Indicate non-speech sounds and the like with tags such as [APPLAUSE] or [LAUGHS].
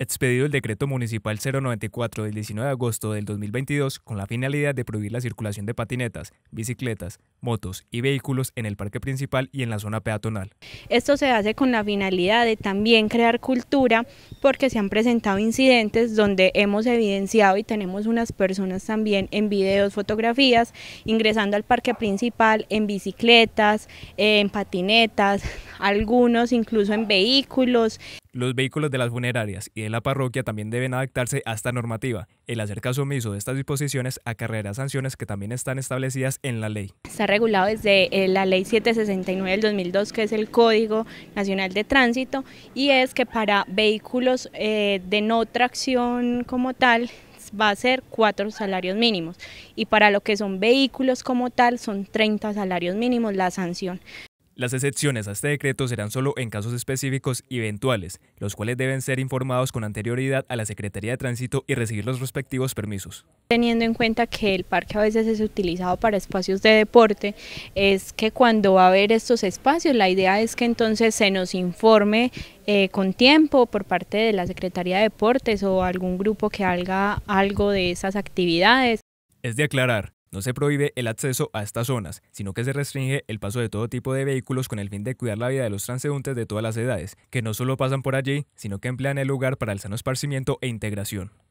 expedido el decreto municipal 094 del 19 de agosto del 2022 con la finalidad de prohibir la circulación de patinetas, bicicletas, motos y vehículos en el parque principal y en la zona peatonal. Esto se hace con la finalidad de también crear cultura porque se han presentado incidentes donde hemos evidenciado y tenemos unas personas también en videos, fotografías, ingresando al parque principal en bicicletas, en patinetas, [LAUGHS] algunos incluso en vehículos. Los vehículos de las funerarias y de la parroquia también deben adaptarse a esta normativa. El hacer caso omiso de estas disposiciones acarreará sanciones que también están establecidas en la ley. Está regulado desde eh, la Ley 769 del 2002, que es el Código Nacional de Tránsito, y es que para vehículos eh, de no tracción como tal, va a ser cuatro salarios mínimos y para lo que son vehículos como tal son 30 salarios mínimos la sanción. Las excepciones a este decreto serán solo en casos específicos y eventuales, los cuales deben ser informados con anterioridad a la Secretaría de Tránsito y recibir los respectivos permisos. Teniendo en cuenta que el parque a veces es utilizado para espacios de deporte, es que cuando va a haber estos espacios, la idea es que entonces se nos informe eh, con tiempo por parte de la Secretaría de Deportes o algún grupo que haga algo de esas actividades. Es de aclarar no se prohíbe el acceso a estas zonas, sino que se restringe el paso de todo tipo de vehículos con el fin de cuidar la vida de los transeúntes de todas las edades, que no solo pasan por allí, sino que emplean el lugar para el sano esparcimiento e integración.